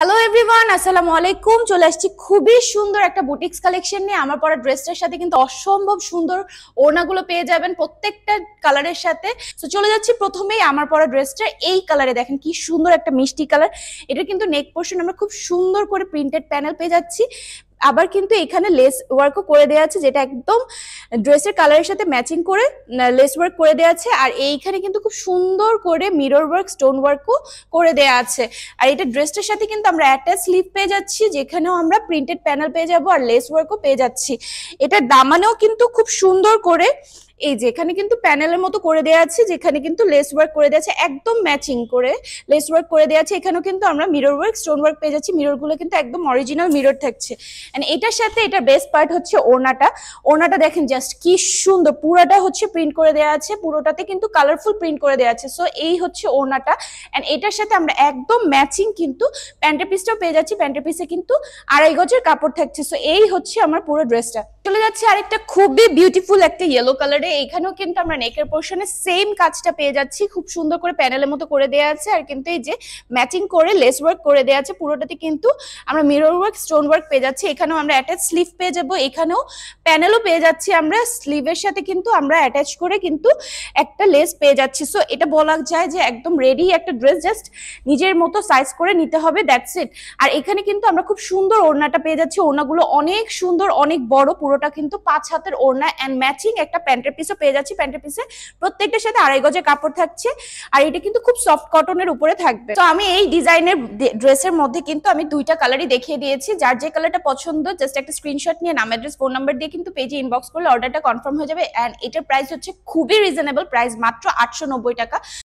hello everyone আসসালামু আলাইকুম চলে আসছি খুবই সুন্দর একটা বুটিক্স কালেকশন নিয়ে আমার পরা ড্রেসটার সাথে কিন্তু অসম্ভব সুন্দর ওড়নাগুলো পেয়ে যাবেন প্রত্যেকটা কালারের সাথে তো চলে যাচ্ছি প্রথমেই আমার পরা ড্রেসটা এই কালারে দেখেন কি সুন্দর একটা মিষ্টি কালার এটা কিন্তু নেক পোর্শন আমরা খুব সুন্দর করে প্রিন্টেড প্যানেল পেয়ে যাচ্ছি আবার কিন্তু এখানে লেস ওয়ার্কও করে দেওয়া আছে যেটা একদম ড্রেসের কালারের সাথে ম্যাচিং করে লেস ওয়ার্ক করে দেওয়া আছে আর এইখানে কিন্তু খুব সুন্দর করে মিরর ওয়ার্ক স্টোন ওয়ার্কও করে দেওয়া আছে আর এটা ড্রেসটার সাথে কিন্তু আমরা অ্যাটাচ স্লিপ পেয়ে যাচ্ছি যেখানেও আমরা প্রিন্টেড প্যানেল পেয়ে যাব আর লেস ওয়ার্কও পেয়ে যাচ্ছি এটা দামানেও কিন্তু খুব সুন্দর করে এই যেখানে কিন্তু প্যানেলের মতো করে দেওয়া আছে যেখানে কিন্তু লেস ওয়ার্ক করে দেওয়া আছে একদম ম্যাচিং করে লেস ওয়ার্ক করে দেওয়া আছে এখানেও কিন্তু আমরা মিরর ওয়ার্ক স্টোন ওয়ার্ক পেয়ে যাচ্ছি মিররগুলো কিন্তু একদম অরিজিনাল মিরর থাকছে অ্যান্ড এটার সাথে এটা বেস্ট পার্ট হচ্ছে ওনাটা ওনাটা দেখেন জাস্ট কি সুন্দর পুরোটা হচ্ছে প্রিন্ট করে দেওয়া আছে পুরোটাতে কিন্তু কালারফুল প্রিন্ট করে দেওয়া আছে সো এই হচ্ছে ওনাটা অ্যান্ড এটার সাথে আমরা একদম ম্যাচিং কিন্তু প্যান্টের পিসটাও পেয়ে যাচ্ছি প্যান্টের পিসে কিন্তু আড়াই গজের কাপড় থাকছে সো এই হচ্ছে আমার পুরো ড্রেসটা চলে যাচ্ছি আরেকটা খুবই বিউটিফুল একটা ইয়েলো কালারে এখানেও কিন্তু আমরা নেকের পোর্শনে সেম কাজটা পেয়ে যাচ্ছি খুব সুন্দর করে প্যানেলের মতো করে দেওয়া আছে আর কিন্তু এই যে ম্যাচিং করে লেস ওয়ার্ক করে দেওয়া আছে পুরোটাতে কিন্তু আমরা মিরর ওয়ার্ক স্টোন ওয়ার্ক পেয়ে যাচ্ছি এখানেও আমরা অ্যাটাচ স্লিভ পেয়ে যাবো এখানেও প্যানেলও পেয়ে যাচ্ছি আমরা স্লিভের সাথে কিন্তু আমরা অ্যাটাচ করে কিন্তু একটা লেস পেয়ে যাচ্ছি সো এটা বলা যায় যে একদম রেডি একটা ড্রেস জাস্ট নিজের মতো সাইজ করে নিতে হবে দ্যাটস ইট আর এখানে কিন্তু আমরা খুব সুন্দর ওড়নাটা পেয়ে যাচ্ছি ওড়নাগুলো অনেক সুন্দর অনেক বড় পুরো পুরোটা কিন্তু পাঁচ হাতের ওড়না অ্যান্ড ম্যাচিং একটা প্যান্টের পিসও পেয়ে যাচ্ছি প্যান্টের পিসে প্রত্যেকটার সাথে আড়াই গজের কাপড় থাকছে আর এটা কিন্তু খুব সফট কটনের উপরে থাকবে তো আমি এই ডিজাইনের ড্রেসের মধ্যে কিন্তু আমি দুইটা কালারই দেখিয়ে দিয়েছি যার যে কালারটা পছন্দ জাস্ট একটা স্ক্রিনশট নিয়ে নাম অ্যাড্রেস ফোন নাম্বার দিয়ে কিন্তু পেজে ইনবক্স করলে অর্ডারটা কনফার্ম হয়ে যাবে অ্যান্ড এটার প্রাইস হচ্ছে খুবই রিজনেবল প্রাইস মাত্র আটশো টাকা